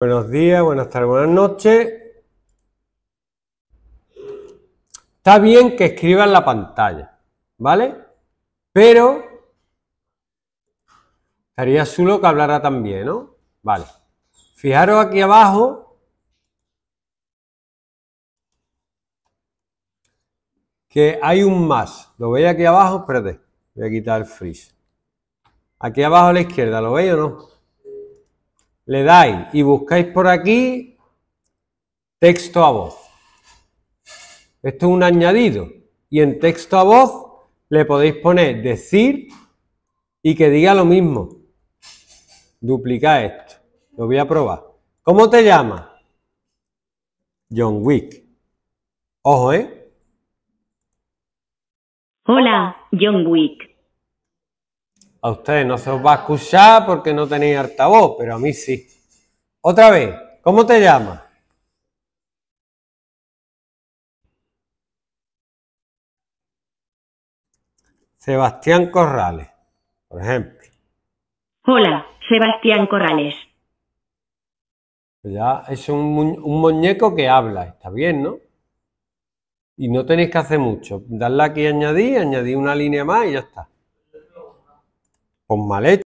Buenos días, buenas tardes, buenas noches. Está bien que escriban la pantalla, ¿vale? Pero estaría solo que hablara también, ¿no? Vale. Fijaros aquí abajo que hay un más. ¿Lo veis aquí abajo? Espérate, voy a quitar el freeze. Aquí abajo a la izquierda, ¿lo veis o no? le dais y buscáis por aquí texto a voz. Esto es un añadido. Y en texto a voz le podéis poner decir y que diga lo mismo. Duplica esto. Lo voy a probar. ¿Cómo te llamas? John Wick. Ojo, ¿eh? Hola, John Wick. A ustedes no se os va a escuchar porque no tenéis altavoz, pero a mí sí. Otra vez, ¿cómo te llamas? Sebastián Corrales, por ejemplo. Hola, Sebastián Corrales. Ya es un, muñeco que habla, está bien, ¿no? Y no tenéis que hacer mucho. Darle aquí añadir, añadir una línea más y ya está con maleta.